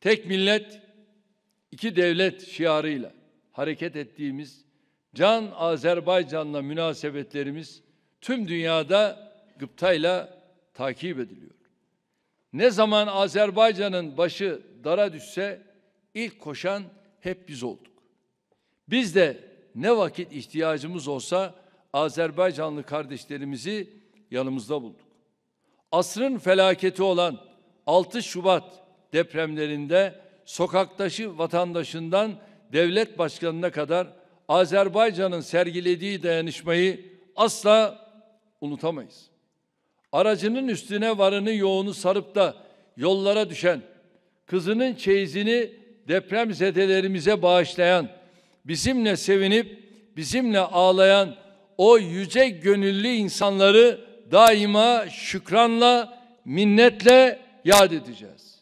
Tek millet, iki devlet şiarıyla hareket ettiğimiz Can Azerbaycan'la münasebetlerimiz tüm dünyada gıptayla takip ediliyor. Ne zaman Azerbaycan'ın başı dara düşse ilk koşan hep biz olduk. Biz de ne vakit ihtiyacımız olsa Azerbaycanlı kardeşlerimizi yanımızda bulduk. Asrın felaketi olan 6 Şubat depremlerinde sokaktaşı vatandaşından devlet başkanına kadar Azerbaycan'ın sergilediği dayanışmayı asla unutamayız. Aracının üstüne varını yoğunu sarıp da yollara düşen, kızının çeyizini deprem zedelerimize bağışlayan, bizimle sevinip bizimle ağlayan o yüce gönüllü insanları daima şükranla, minnetle yad edeceğiz.